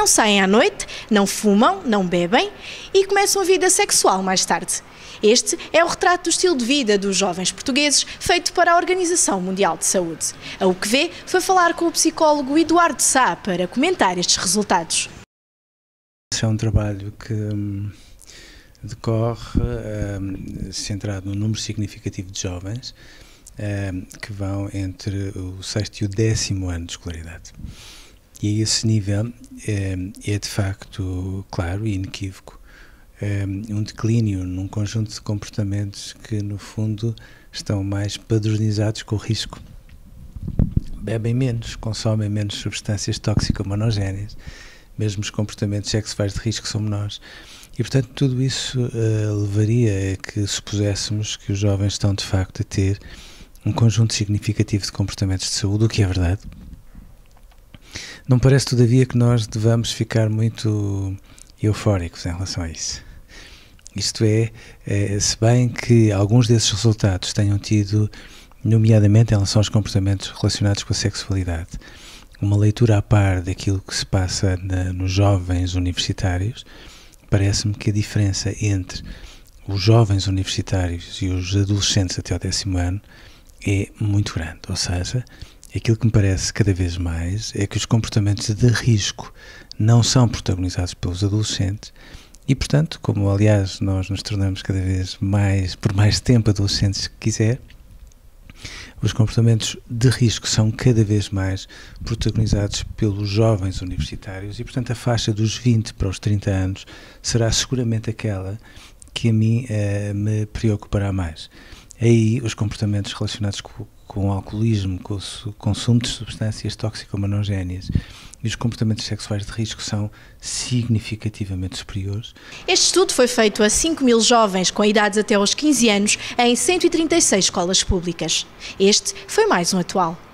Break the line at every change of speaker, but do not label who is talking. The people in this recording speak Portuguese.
não saem à noite, não fumam, não bebem e começam a vida sexual mais tarde. Este é o retrato do estilo de vida dos jovens portugueses feito para a Organização Mundial de Saúde. A UQV foi falar com o psicólogo Eduardo Sá para comentar estes resultados.
Esse é um trabalho que hum, decorre hum, centrado num número significativo de jovens hum, que vão entre o sexto e o décimo ano de escolaridade. E esse nível é, é de facto claro e inequívoco ehm, um declínio num conjunto de comportamentos que, no fundo, estão mais padronizados com o risco. Bebem menos, consomem menos substâncias tóxicas monogéneas mesmo os comportamentos sexuais de risco são menores. E, portanto, tudo isso uh, levaria a que supuséssemos que os jovens estão, de facto, a ter um conjunto significativo de comportamentos de saúde, o que é verdade, não parece, todavia, que nós devamos ficar muito eufóricos em relação a isso. Isto é, é, se bem que alguns desses resultados tenham tido, nomeadamente em relação aos comportamentos relacionados com a sexualidade, uma leitura à par daquilo que se passa na, nos jovens universitários, parece-me que a diferença entre os jovens universitários e os adolescentes até o décimo ano é muito grande. Ou seja, Aquilo que me parece cada vez mais é que os comportamentos de risco não são protagonizados pelos adolescentes e, portanto, como aliás nós nos tornamos cada vez mais, por mais tempo adolescentes que quiser, os comportamentos de risco são cada vez mais protagonizados pelos jovens universitários e, portanto, a faixa dos 20 para os 30 anos será seguramente aquela que a mim eh, me preocupará mais. Aí os comportamentos relacionados com, com o alcoolismo, com o consumo de substâncias toxicomanogénias e os comportamentos sexuais de risco são significativamente superiores.
Este estudo foi feito a 5 mil jovens com idades até aos 15 anos em 136 escolas públicas. Este foi mais um atual.